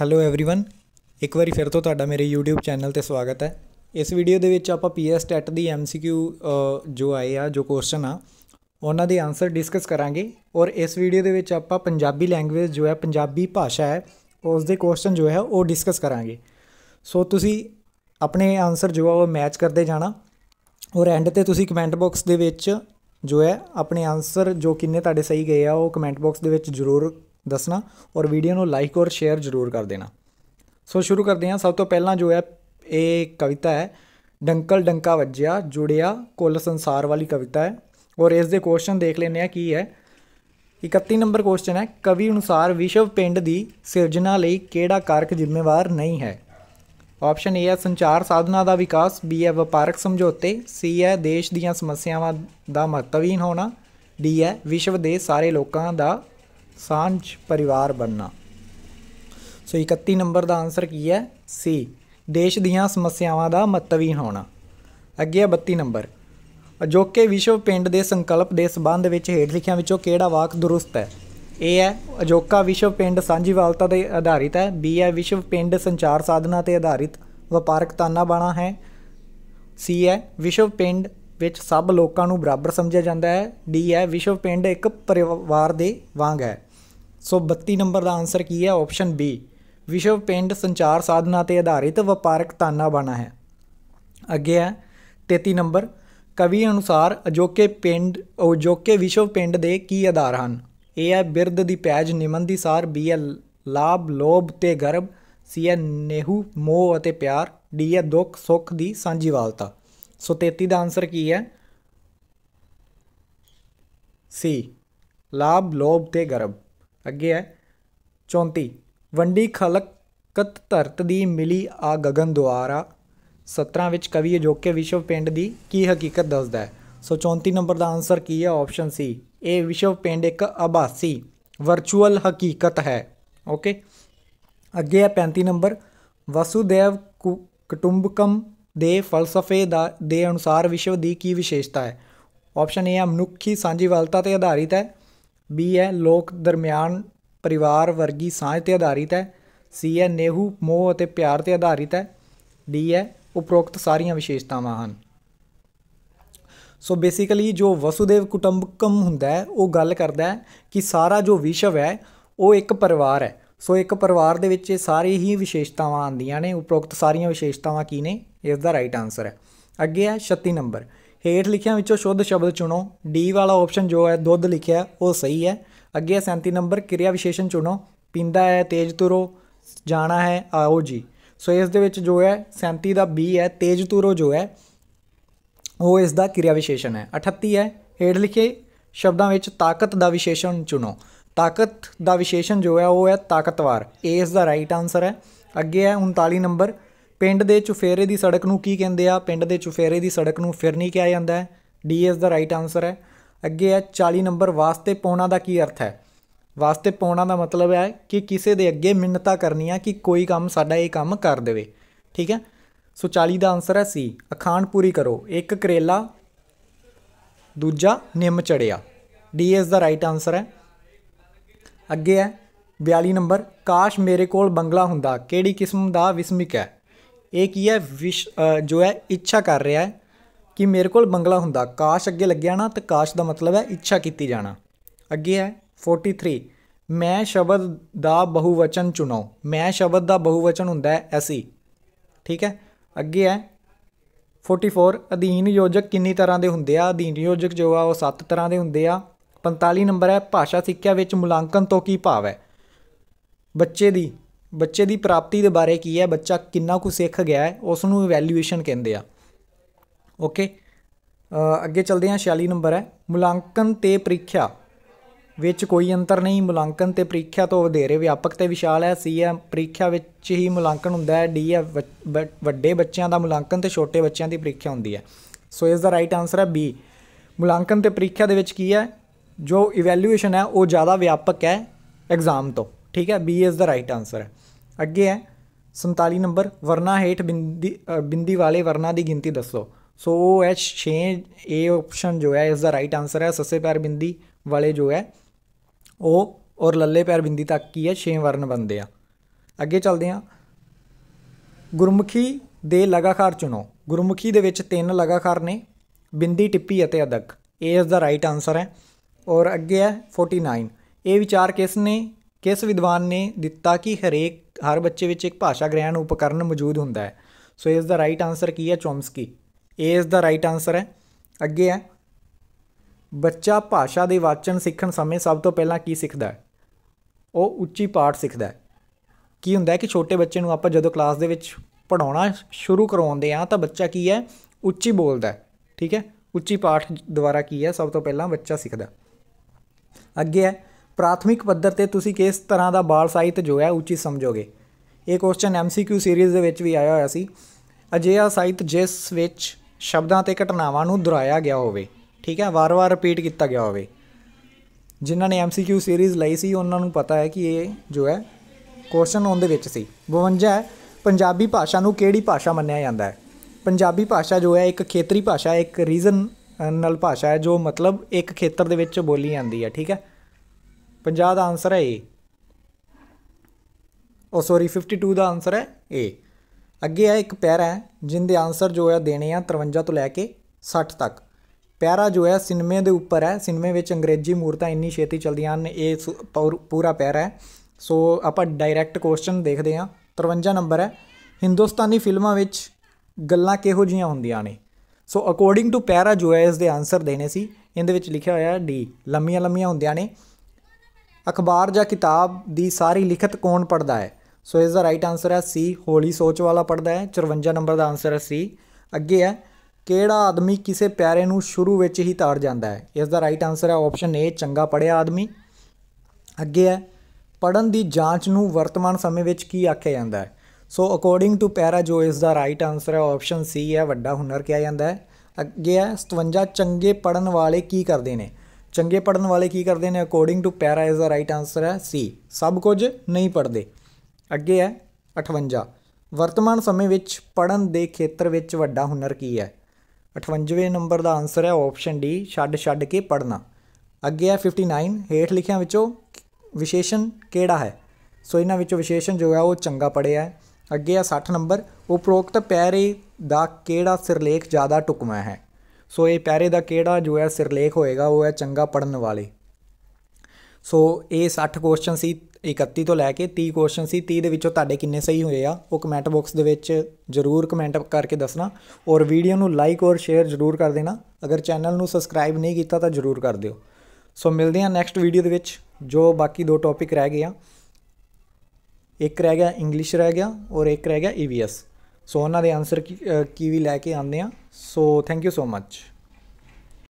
hello everyone ਇੱਕ ਵਾਰੀ ਫਿਰ ਤੋਂ ਤੁਹਾਡਾ ਮੇਰੇ YouTube ਚੈਨਲ ਤੇ ਸਵਾਗਤ ਹੈ ਇਸ ਵੀਡੀਓ ਦੇ ਵਿੱਚ ਆਪਾਂ PS ਟੈਟ ਦੀ MCQ ਜੋ ਆਏ ਆ ਜੋ ਕੁਐਸਚਨ ਆ ਉਹਨਾਂ ਦੇ ਆਨਸਰ ਡਿਸਕਸ ਕਰਾਂਗੇ ਔਰ ਇਸ ਵੀਡੀਓ ਦੇ ਵਿੱਚ ਆਪਾਂ ਪੰਜਾਬੀ ਲੈਂਗੁਏਜ ਜੋ ਹੈ ਪੰਜਾਬੀ ਭਾਸ਼ਾ ਹੈ ਉਸ ਦੇ ਕੁਐਸਚਨ ਜੋ ਹੈ ਉਹ ਡਿਸਕਸ ਕਰਾਂਗੇ ਸੋ ਤੁਸੀਂ ਆਪਣੇ ਆਨਸਰ ਜੋ ਆ ਉਹ ਮੈਚ ਕਰਦੇ ਜਾਣਾ ਔਰ ਐਂਡ ਤੇ ਤੁਸੀਂ ਕਮੈਂਟ ਬਾਕਸ ਦੇ ਵਿੱਚ ਜੋ ਹੈ ਆਪਣੇ ਆਨਸਰ ਜੋ ਕਿੰਨੇ ਤੁਹਾਡੇ ਸਹੀ ਗਏ ਆ ਉਹ ਕਮੈਂਟ ਬਾਕਸ ਦੇ ਵਿੱਚ ਜ਼ਰੂਰ ਦੱਸਣਾ ਔਰ ਵੀਡੀਓ ਨੂੰ ਲਾਈਕ ਔਰ ਸ਼ੇਅਰ ਜ਼ਰੂਰ ਕਰ ਦੇਣਾ ਸੋ ਸ਼ੁਰੂ ਕਰਦੇ ਹਾਂ ਸਭ ਤੋਂ ਪਹਿਲਾਂ ਜੋ ਹੈ ਇਹ ਕਵਿਤਾ ਹੈ ਡੰਕਲ ਡੰਕਾ ਵੱਜਿਆ ਜੁੜਿਆ ਕੁੱਲ ਸੰਸਾਰ ਵਾਲੀ ਕਵਿਤਾ ਹੈ ਔਰ ਇਸ ਦੇ ਕੁਐਸਚਨ ਦੇਖ ਲੈਨੇ ਆ ਕੀ ਹੈ 31 ਨੰਬਰ ਕੁਐਸਚਨ ਹੈ ਕਵੀ ਅਨੁਸਾਰ ਵਿਸ਼ਵ ਪਿੰਡ ਦੀ ਸਿਰਜਣਾ ਲਈ ਕਿਹੜਾ ਕਾਰਕ ਜ਼ਿੰਮੇਵਾਰ ਨਹੀਂ ਹੈ ਆਪਸ਼ਨ A ਹੈ ਸੰਚਾਰ ਸਾਧਨਾ ਦਾ ਵਿਕਾਸ B ਹੈ ਵਪਾਰਕ ਸਮਝੌਤੇ C ਹੈ ਦੇਸ਼ ਦੀਆਂ ਸਮੱਸਿਆਵਾਂ ਦਾ ਮਹੱਤਵਹੀਨ ਹੋਣਾ D ਹੈ ਵਿਸ਼ਵ ਦੇ ਸਾਰੇ ਲੋਕਾਂ ਦਾ ਸਾਂਝ ਪਰਿਵਾਰ ਬਣਨਾ ਸੋ 31 ਨੰਬਰ ਦਾ ਆਨਸਰ ਕੀ ਹੈ ਸੀ ਦੇਸ਼ ਦੀਆਂ ਸਮੱਸਿਆਵਾਂ ਦਾ ਮਤਵੀ ਹੋਣਾ ਅੱਗੇ ਹੈ 32 ਨੰਬਰ ਅਜੋਕੇ ਵਿਸ਼ਵ ਪਿੰਡ ਦੇ ਸੰਕਲਪ ਦੇ ਸੰਬੰਧ ਵਿੱਚ ਹੇਠ ਲਿਖਿਆਂ ਵਿੱਚੋਂ ਕਿਹੜਾ ਵਾਕ ਦਰੁਸਤ ਹੈ ਏ ਹੈ ਅਜੋਕਾ ਵਿਸ਼ਵ ਪਿੰਡ ਸਾਂਝੀਵਾਲਤਾ ਤੇ ਆਧਾਰਿਤ ਹੈ ਬੀ ਹੈ ਵਿਸ਼ਵ ਪਿੰਡ ਸੰਚਾਰ ਸਾਧਨਾ ਤੇ ਆਧਾਰਿਤ ਵਪਾਰਕ ਤਾਨਾ ਬਾਣਾ ਹੈ ਸੀ ਹੈ ਵਿਸ਼ਵ ਪਿੰਡ ਵਿੱਚ ਸਭ ਲੋਕਾਂ ਨੂੰ ਬਰਾਬਰ ਸਮਝਿਆ ਜਾਂਦਾ ਹੈ ਡੀ ਹੈ ਵਿਸ਼ਵ ਪਿੰਡ ਇੱਕ ਪਰਿਵਾਰ ਦੇ ਵਾਂਗ ਹੈ ਸੋ 32 ਨੰਬਰ ਦਾ ਆਨਸਰ ਕੀ ਹੈ ਆਪਸ਼ਨ ਬੀ ਵਿਸ਼ਵ ਪਿੰਡ ਸੰਚਾਰ ਸਾਧਨਾ ਤੇ ਆਧਾਰਿਤ ਵਪਾਰਕ ਤਾਨਾ ਬਣਾ ਹੈ ਅੱਗੇ ਹੈ 33 ਨੰਬਰ ਕਵੀ ਅਨੁਸਾਰ ਅਜੋਕੇ ਪਿੰਡ ਅਜੋਕੇ ਵਿਸ਼ਵ ਪਿੰਡ ਦੇ ਕੀ ਆਧਾਰ ਹਨ ਏ ਹੈ ਬਿਰਧ ਦੀ ਪੈਜ ਨਿਮਨ ਦੀ ਸਾਰ ਬੀ ਹੈ ਲਾਭ ਲੋਭ ਤੇ ਗਰਬ ਸੀ ਹੈ ਨੇਹੂ ਮੋਹ ਅਤੇ ਪਿਆਰ ਡੀ ਹੈ ਦੁੱਖ ਸੁੱਖ ਦੀ ਸਾਂਝੀਵਾਲਤਾ ਸੋ 33 ਦਾ ਆਨਸਰ ਕੀ ਹੈ ਸੀ ਲਾਭ ਲੋਭ ਤੇ ਗਰਬ ਅੱਗੇ ਹੈ 34 ਵੰਡੀ ਖਲਕਤ ਧਰਤ ਦੀ ਮਿਲੀ ਆ ਗगन ਦੁਆਰਾ 17 ਵਿੱਚ ਕਵੀ ਅਜੋਕੇ ਵਿਸ਼ਵ ਪਿੰਡ ਦੀ ਕੀ ਹਕੀਕਤ ਦੱਸਦਾ ਹੈ ਸੋ 34 ਨੰਬਰ ਦਾ ਆਨਸਰ ਕੀ ਹੈ ਆਪਸ਼ਨ ਸੀ ਇਹ ਵਿਸ਼ਵ ਪਿੰਡ ਇੱਕ ਆਭਾਸੀ ਵਰਚੁਅਲ ਹਕੀਕਤ ਹੈ ਓਕੇ ਅੱਗੇ ਹੈ 35 ਨੰਬਰ ਵਸੂਦੇਵ ਕਟੁੰਬਕਮ ਦੇ ਫਲਸਫੇ ਦਾ ਦੇ ਅਨੁਸਾਰ ਵਿਸ਼ਵ ਦੀ ਕੀ ਵਿਸ਼ੇਸ਼ਤਾ ਹੈ ਆਪਸ਼ਨ ਏ ਹੈ ਮਨੁੱਖੀ ਸਾਂਝੀਵਾਲਤਾ ਤੇ ਆਧਾਰਿਤ ਹੈ ਬੀ ਹੈ ਲੋਕ ਦਰਮਿਆਨ ਪਰਿਵਾਰ ਵਰਗੀ ਸਾਂਝ ਤੇ ਆਧਾਰਿਤ ਹੈ ਸੀ ਹੈ ਨੇਹੂ ਮੋਹ ਅਤੇ ਪਿਆਰ ਤੇ ਆਧਾਰਿਤ ਹੈ ਡੀ ਹੈ ਉਪਰੋਕਤ ਸਾਰੀਆਂ ਵਿਸ਼ੇਸ਼ਤਾਵਾਂ ਹਨ ਸੋ ਬੇਸਿਕਲੀ ਜੋ ਵਸੂਦੇਵ ਕੁਟੰਬਕਮ ਹੁੰਦਾ ਹੈ ਉਹ ਗੱਲ ਕਰਦਾ ਹੈ ਕਿ ਸਾਰਾ ਜੋ ਵਿਸ਼ਵ ਹੈ ਉਹ ਇੱਕ ਪਰਿਵਾਰ ਹੈ ਸੋ ਇੱਕ ਪਰਿਵਾਰ ਦੇ ਵਿੱਚ ਇਹ ਸਾਰੀ ਹੀ ਵਿਸ਼ੇਸ਼ਤਾਵਾਂ ਆਉਂਦੀਆਂ ਨੇ ਉਪਰੋਕਤ ਸਾਰੀਆਂ ਵਿਸ਼ੇਸ਼ਤਾਵਾਂ ਕੀ ਨੇ ਇਸ ਦਾ ਰਾਈਟ ਆਨਸਰ ਹੈ ਅੱਗੇ ਹੈ 36 ਨੰਬਰ ਹੇਠ ਲਿਖਿਆਂ ਵਿੱਚੋਂ ਸ਼ੁੱਧ ਸ਼ਬਦ ਚੁਣੋ ਡੀ ਵਾਲਾ ਆਪਸ਼ਨ ਜੋ ਹੈ ਦੁੱਧ ਲਿਖਿਆ ਉਹ ਸਹੀ ਹੈ ਅੱਗੇ 37 ਨੰਬਰ ਕਿਰਿਆ ਵਿਸ਼ੇਸ਼ਣ ਚੁਣੋ ਪਿੰਦਾ ਹੈ ਤੇਜ਼ ਤੁਰੋ ਜਾਣਾ ਹੈ ਆਓ ਜੀ ਸੋ ਇਸ ਦੇ ਵਿੱਚ ਜੋ ਹੈ 37 ਦਾ ਬੀ ਹੈ ਤੇਜ਼ ਤੁਰੋ ਜੋ ਹੈ ਉਹ ਇਸ ਦਾ ਕਿਰਿਆ ਵਿਸ਼ੇਸ਼ਣ ਹੈ 38 ਹੈ ਹੇਠ ਲਿਖੇ ਸ਼ਬਦਾਂ ਵਿੱਚ ਤਾਕਤ ਦਾ ਵਿਸ਼ੇਸ਼ਣ ਚੁਣੋ ਤਾਕਤ ਦਾ ਵਿਸ਼ੇਸ਼ਣ ਜੋ ਹੈ ਉਹ ਹੈ ਤਾਕਤਵਾਰ ਏ ਇਸ ਦਾ ਰਾਈਟ ਆਨਸਰ ਹੈ ਅੱਗੇ ਹੈ 39 ਨੰਬਰ ਪਿੰਡ ਦੇ ਚੁਫੇਰੇ ਦੀ ਸੜਕ ਨੂੰ ਕੀ ਕਹਿੰਦੇ ਆ ਪਿੰਡ ਦੇ ਚੁਫੇਰੇ ਦੀ ਸੜਕ ਨੂੰ ਫਿਰਨੀ ਕਿਹਾ ਜਾਂਦਾ ਹੈ ਡੀ ਇਸ ਦਾ ਰਾਈਟ ਆਨਸਰ ਹੈ ਅੱਗੇ ਹੈ 40 ਨੰਬਰ ਵਾਸਤੇ ਪਾਉਣਾ ਦਾ ਕੀ ਅਰਥ ਹੈ ਵਾਸਤੇ ਪਾਉਣਾ ਦਾ ਮਤਲਬ ਹੈ ਕਿ ਕਿਸੇ ਦੇ ਅੱਗੇ ਮਿੰਨਤਾ ਕਰਨੀ ਆ ਕਿ ਕੋਈ ਕੰਮ ਸਾਡਾ ਇਹ ਕੰਮ ਕਰ ਦੇਵੇ ਠੀਕ ਹੈ ਸੋ 40 ਦਾ ਆਨਸਰ ਹੈ ਸੀ ਅਖਾਣ ਪੂਰੀ ਕਰੋ ਇੱਕ ਕਰੇਲਾ ਦੂਜਾ ਨਿੰਮ ਚੜਿਆ ਡੀ ਇਸ ਦਾ ਰਾਈਟ ਆਨਸਰ ਹੈ ਅੱਗੇ ਹੈ 42 ਨੰਬਰ ਕਾਸ਼ ਮੇਰੇ ਕੋਲ ਬੰਗਲਾ ਹੁੰਦਾ ਕਿਹੜੀ ਕਿਸਮ ਦਾ ਵਿਸਮਿਕ ਹੈ ਇਹ ਕੀ ਹੈ ਵਿਸ਼ ਜੋ ਹੈ ਇੱਛਾ ਕਰ ਰਿਹਾ ਹੈ ਕਿ ਮੇਰੇ ਕੋਲ ਬੰਗਲਾ ਹੁੰਦਾ ਕਾਸ਼ ਅੱਗੇ ਲੱਗਿਆ ਨਾ ਤਾਂ ਕਾਸ਼ ਦਾ ਮਤਲਬ ਹੈ ਇੱਛਾ ਕੀਤੀ ਜਾਣਾ ਅੱਗੇ ਹੈ 43 ਮੈਂ ਸ਼ਬਦ ਦਾ ਬਹੁਵਚਨ ਚੁਣੋ ਮੈਂ ਸ਼ਬਦ ਦਾ ਬਹੁਵਚਨ ਹੁੰਦਾ ਹੈ ਐਸੀ ਠੀਕ ਹੈ ਅੱਗੇ ਹੈ 44 ਅਧੀਨ ਯੋਜਕ ਕਿੰਨੀ ਤਰ੍ਹਾਂ ਦੇ ਹੁੰਦੇ ਆ ਅਧੀਨ ਯੋਜਕ ਜੋ ਆ ਉਹ 7 ਤਰ੍ਹਾਂ ਦੇ ਹੁੰਦੇ ਆ 45 ਨੰਬਰ ਹੈ ਭਾਸ਼ਾ ਸਿੱਖਿਆ ਵਿੱਚ ਮੁਲਾਂਕਣ ਤੋਂ ਕੀ ਭਾਵ ਹੈ ਬੱਚੇ ਦੀ ਬੱਚੇ ਦੀ ਪ੍ਰਾਪਤੀ ਦੇ ਬਾਰੇ ਕੀ ਹੈ ਬੱਚਾ ਕਿੰਨਾ ਕੁ ਸਿੱਖ ਗਿਆ ਹੈ ਉਸ ਨੂੰ ਇਵੈਲੂਏਸ਼ਨ ਕਹਿੰਦੇ ਆ ਓਕੇ ਅੱਗੇ ਚਲਦੇ ਹਾਂ 46 ਨੰਬਰ ਹੈ ਮੁਲਾਂਕਣ ਤੇ ਪ੍ਰੀਖਿਆ ਵਿੱਚ ਕੋਈ ਅੰਤਰ ਨਹੀਂ ਮੁਲਾਂਕਣ ਤੇ ਪ੍ਰੀਖਿਆ ਤੋਂ ਵਧੇਰੇ ਵਿਆਪਕ ਤੇ ਵਿਸ਼ਾਲ ਹੈ ਸੀ ਹੈ ਪ੍ਰੀਖਿਆ ਵਿੱਚ ਹੀ ਮੁਲਾਂਕਣ ਹੁੰਦਾ ਹੈ ਡੀ ਹੈ ਵੱਡੇ ਬੱਚਿਆਂ ਦਾ ਮੁਲਾਂਕਣ ਤੇ ਛੋਟੇ ਬੱਚਿਆਂ ਦੀ ਪ੍ਰੀਖਿਆ ਹੁੰਦੀ ਹੈ ਸੋ ਇਸ ਦਾ ਰਾਈਟ ਆਨਸਰ ਹੈ ਬੀ ਮੁਲਾਂਕਣ ਤੇ ਪ੍ਰੀਖਿਆ ਦੇ ਵਿੱਚ ਕੀ ਹੈ ਜੋ ਇਵੈਲੂਏਸ਼ਨ ਹੈ ਉਹ ਜ਼ਿਆਦਾ ਵਿਆਪਕ ਹੈ ਐਗਜ਼ਾਮ ਤੋਂ ਠੀਕ ਹੈ B is the right answer ਹੈ ਅੱਗੇ ਹੈ 47 ਨੰਬਰ ਵਰਨਾ ਹੇਠ ਬਿੰਦੀ ਬਿੰਦੀ ਵਾਲੇ ਵਰਨਾ ਦੀ ਗਿਣਤੀ ਦੱਸੋ ਸੋ ਉਹ 6 A ਆਪਸ਼ਨ ਜੋ ਹੈ ਇਸ ਦਾ ਰਾਈਟ ਆਨਸਰ ਹੈ ਸੱਸੇ ਪੈਰ ਬਿੰਦੀ ਵਾਲੇ ਜੋ ਹੈ ਉਹ ਔਰ ਲੱਲੇ ਪੈਰ ਬਿੰਦੀ ਤੱਕ ਕੀ ਹੈ 6 ਵਰਨ ਬੰਦੇ ਆ ਅੱਗੇ ਚੱਲਦੇ ਆ ਗੁਰਮੁਖੀ ਦੇ ਲਗਾਖਾਰ ਚੁਣੋ ਗੁਰਮੁਖੀ ਦੇ ਵਿੱਚ ਤਿੰਨ ਲਗਾਖਾਰ ਨੇ ਬਿੰਦੀ ਟਿੱਪੀ ਅਤੇ ਅਦਕ ਇਹ ਇਸ ਦਾ ਰਾਈਟ ਆਨਸਰ ਹੈ ਔਰ ਅੱਗੇ ਹੈ 49 ਇਹ ਵਿਚਾਰ ਕਿਸ ਨੇ ਕਿਸ ਵਿਦਵਾਨ ਨੇ ਦਿੱਤਾ ਕਿ ਹਰੇਕ ਹਰ ਬੱਚੇ ਵਿੱਚ ਇੱਕ ਭਾਸ਼ਾ ਗ੍ਰਹਿਣ ਉਪਕਰਨ ਮੌਜੂਦ ਹੁੰਦਾ ਹੈ ਸੋ ਇਸ ਦਾ ਰਾਈਟ ਆਨਸਰ ਕੀ ਹੈ ਚੋਮਸਕੀ ਇਹ ਇਸ ਦਾ ਰਾਈਟ ਆਨਸਰ ਹੈ ਅੱਗੇ ਹੈ ਬੱਚਾ ਭਾਸ਼ਾ ਦੇ ਵਾਚਨ ਸਿੱਖਣ ਸਮੇਂ ਸਭ ਤੋਂ ਪਹਿਲਾਂ ਕੀ ਸਿੱਖਦਾ ਹੈ ਉਹ ਉੱਚੀ ਪਾਠ ਸਿੱਖਦਾ ਹੈ ਕੀ ਹੁੰਦਾ ਹੈ ਕਿ ਛੋਟੇ ਬੱਚੇ ਨੂੰ ਆਪਾਂ ਜਦੋਂ ਕਲਾਸ ਦੇ ਵਿੱਚ ਪੜਾਉਣਾ ਸ਼ੁਰੂ ਕਰਾਉਂਦੇ ਆ ਤਾਂ ਬੱਚਾ ਕੀ ਹੈ ਉੱਚੀ ਬੋਲਦਾ ਹੈ ਠੀਕ ਹੈ ਉੱਚੀ ਪਾਠ ਦੁਆਰਾ ਕੀ ਹੈ ਸਭ ਤੋਂ ਪਹਿਲਾਂ ਬੱਚਾ ਸਿੱਖਦਾ ਅੱਗੇ ਹੈ ਪ੍ਰਾਥਮਿਕ ਪੱਧਰ ਤੇ ਤੁਸੀਂ ਕਿਸ ਤਰ੍ਹਾਂ ਦਾ ਬਾਲ ਸਾਹਿਤ ਜੋ ਹੈ ਉੱਚੀ ਸਮਝੋਗੇ ਇਹ ਕੁਐਸਚਨ ਐਮਸੀਕਿਊ ਸੀਰੀਜ਼ ਦੇ ਵਿੱਚ ਵੀ ਆਇਆ ਹੋਇਆ ਸੀ ਅਜਿਹਾ ਸਾਹਿਤ ਜਿਸ ਵਿੱਚ ਸ਼ਬਦਾਂ ਤੇ ਘਟਨਾਵਾਂ ਨੂੰ ਦੁਹਰਾਇਆ ਗਿਆ ਹੋਵੇ ਠੀਕ ਹੈ ਵਾਰ-ਵਾਰ ਰਿਪੀਟ ਕੀਤਾ ਗਿਆ ਹੋਵੇ ਜਿਨ੍ਹਾਂ ਨੇ ਐਮਸੀਕਿਊ ਸੀਰੀਜ਼ ਲਈ ਸੀ ਉਹਨਾਂ ਨੂੰ ਪਤਾ ਹੈ ਕਿ ਇਹ ਜੋ ਹੈ ਕੁਐਸਚਨ ਉਹਦੇ ਵਿੱਚ ਸੀ 52 ਪੰਜਾਬੀ ਭਾਸ਼ਾ ਨੂੰ ਕਿਹੜੀ ਭਾਸ਼ਾ ਮੰਨਿਆ ਜਾਂਦਾ ਹੈ ਪੰਜਾਬੀ ਭਾਸ਼ਾ ਜੋ ਹੈ ਇੱਕ ਖੇਤਰੀ ਭਾਸ਼ਾ ਇੱਕ ਰੀਜਨ ਨਲ ਭਾਸ਼ਾ ਹੈ ਜੋ ਮਤਲਬ ਇੱਕ ਖੇਤਰ ਦੇ ਵਿੱਚ ਬੋਲੀ ਜਾਂਦੀ ਹੈ ਠੀਕ ਹੈ 50 ਦਾ ਆਨਸਰ ਹੈ ਏ ਓ ਸੌਰੀ 52 ਦਾ ਆਨਸਰ ਹੈ ਏ ਅੱਗੇ ਆ ਇੱਕ ਪੈਰਾ ਜਿੰਦੇ ਆਨਸਰ ਜੋ ਹੈ ਦੇਣੇ ਆ 53 ਤੋਂ ਲੈ ਕੇ 60 ਤੱਕ ਪੈਰਾ ਜੋ ਹੈ ਸਿਨੇਮੇ ਦੇ ਉੱਪਰ ਹੈ ਸਿਨੇਮੇ ਵਿੱਚ ਅੰਗਰੇਜ਼ੀ ਮੂਰਤਾਂ ਇੰਨੀ ਛੇਤੀ ਚਲਦੀਆਂ ਹਨ ਇਹ ਪੂਰਾ ਪੈਰਾ ਹੈ ਸੋ ਆਪਾਂ ਡਾਇਰੈਕਟ ਕੁਐਸਚਨ ਦੇਖਦੇ ਆ 53 ਨੰਬਰ ਹੈ ਹਿੰਦੁਸਤਾਨੀ ਫਿਲਮਾਂ ਵਿੱਚ ਗੱਲਾਂ ਕਿਹੋ ਜੀਆਂ ਹੁੰਦੀਆਂ ਨੇ ਸੋ ਅਕੋਰਡਿੰਗ ਟੂ ਪੈਰਾ ਜੋ ਹੈ ਇਸ ਦੇ ਆਨਸਰ ਦੇਣੇ ਸੀ ਇਹਦੇ ਵਿੱਚ ਲਿਖਿਆ ਹੋਇਆ ਹੈ ਡੀ ਲੰਮੀਆਂ ਲੰਮੀਆਂ ਹੁੰਦੀਆਂ ਨੇ ਅਖਬਾਰ ਜਾਂ ਕਿਤਾਬ ਦੀ ਸਾਰੀ ਲਿਖਤ ਕੌਣ ਪੜਦਾ ਹੈ ਸੋ ਇਸ ਦਾ ਰਾਈਟ ਆਨਸਰ ਹੈ ਸੀ ਹੋਲੀ ਸੋਚ ਵਾਲਾ ਪੜਦਾ ਹੈ 54 ਨੰਬਰ ਦਾ ਆਨਸਰ ਹੈ ਸੀ ਅੱਗੇ ਹੈ ਕਿਹੜਾ ਆਦਮੀ ਕਿਸੇ ਪਿਆਰੇ ਨੂੰ ਸ਼ੁਰੂ ਵਿੱਚ ਹੀ ਤਾੜ ਜਾਂਦਾ ਹੈ ਇਸ ਦਾ ਰਾਈਟ ਆਨਸਰ ਹੈ ਆਪਸ਼ਨ ਏ ਚੰਗਾ ਪੜਿਆ ਆਦਮੀ ਅੱਗੇ ਹੈ ਪੜਨ ਦੀ ਜਾਂਚ ਨੂੰ ਵਰਤਮਾਨ ਸਮੇਂ ਵਿੱਚ ਕੀ ਆਖਿਆ ਜਾਂਦਾ ਹੈ ਸੋ ਅਕੋਰਡਿੰਗ ਟੂ ਪੈਰਾ ਜੋ ਇਸ ਦਾ ਰਾਈਟ ਆਨਸਰ ਹੈ ਆਪਸ਼ਨ ਸੀ ਹੈ ਵੱਡਾ ਹੁਨਰ ਕਿਹਾ ਜਾਂਦਾ ਹੈ ਅੱਗੇ ਹੈ 57 ਚੰਗੇ ਪੜਨ ਵਾਲੇ ਕੀ ਕਰਦੇ ਨੇ ਚੰਗੇ ਪੜਨ ਵਾਲੇ ਕੀ ਕਰਦੇ ਨੇ according to para is the right answer ਹੈ ਸੀ ਸਭ ਕੁਝ ਨਹੀਂ ਪੜਦੇ ਅੱਗੇ ਹੈ 58 ਵਰਤਮਾਨ ਸਮੇਂ ਵਿੱਚ ਪੜਨ ਦੇ ਖੇਤਰ ਵਿੱਚ ਵੱਡਾ ਹੁਨਰ ਕੀ ਹੈ 58ਵੇਂ ਨੰਬਰ ਦਾ ਆਨਸਰ ਹੈ ਆਪਸ਼ਨ ਡੀ ਛੱਡ ਛੱਡ ਕੇ ਪੜਨਾ ਅੱਗੇ ਹੈ 59 ਹੇਠ ਲਿਖਿਆਂ ਵਿੱਚੋਂ ਵਿਸ਼ੇਸ਼ਣ ਕਿਹੜਾ ਹੈ ਸੋ ਇਹਨਾਂ ਵਿੱਚੋਂ ਵਿਸ਼ੇਸ਼ਣ ਜੋ ਹੈ ਉਹ ਚੰਗਾ ਪੜਿਆ ਹੈ ਅੱਗੇ ਹੈ 60 ਨੰਬਰ ਉਪਰੋਕਤ ਪੈਰੇ ਦਾ ਕਿਹੜਾ ਸਿਰਲੇਖ ਜ਼ਿਆਦਾ ਟੁਕਮਾ ਹੈ ਸੋ ਇਹ ਪੈਰੇ ਦਾ ਕਿਹੜਾ ਜੋ ਹੈ ਸਿਰਲੇਖ ਹੋਏਗਾ ਉਹ ਹੈ ਚੰਗਾ ਪੜਨ ਵਾਲੇ ਸੋ ਇਹ 60 ਕੁਐਸਚਨ ਸੀ 31 ਤੋਂ ਲੈ ਕੇ 30 ਕੁਐਸਚਨ ਸੀ 30 ਦੇ ਵਿੱਚੋਂ ਤੁਹਾਡੇ ਕਿੰਨੇ ਸਹੀ ਹੋਏ ਆ ਉਹ ਕਮੈਂਟ ਬਾਕਸ ਦੇ ਵਿੱਚ ਜਰੂਰ ਕਮੈਂਟ ਕਰਕੇ ਦੱਸਣਾ ਔਰ ਵੀਡੀਓ ਨੂੰ ਲਾਈਕ ਔਰ ਸ਼ੇਅਰ ਜਰੂਰ ਕਰ ਦੇਣਾ ਅਗਰ ਚੈਨਲ ਨੂੰ ਸਬਸਕ੍ਰਾਈਬ ਨਹੀਂ ਕੀਤਾ ਤਾਂ ਜਰੂਰ ਕਰ ਦਿਓ ਸੋ ਮਿਲਦੇ ਹਾਂ ਨੈਕਸਟ ਵੀਡੀਓ ਦੇ ਵਿੱਚ ਜੋ ਬਾਕੀ ਦੋ ਟੌਪਿਕ ਰਹਿ ਗਏ ਆ ਇੱਕ ਰਹਿ ਗਿਆ ਇੰਗਲਿਸ਼ ਰਹਿ ਗਿਆ ਔਰ ਇੱਕ ਰਹਿ ਗਿਆ ਈਵੀਐਸ e ਸੋ ਉਹਨਾਂ ਦੇ ਆਨਸਰ ਕੀ ਵੀ ਲੈ ਕੇ ਆਉਂਦੇ ਆ so thank you so much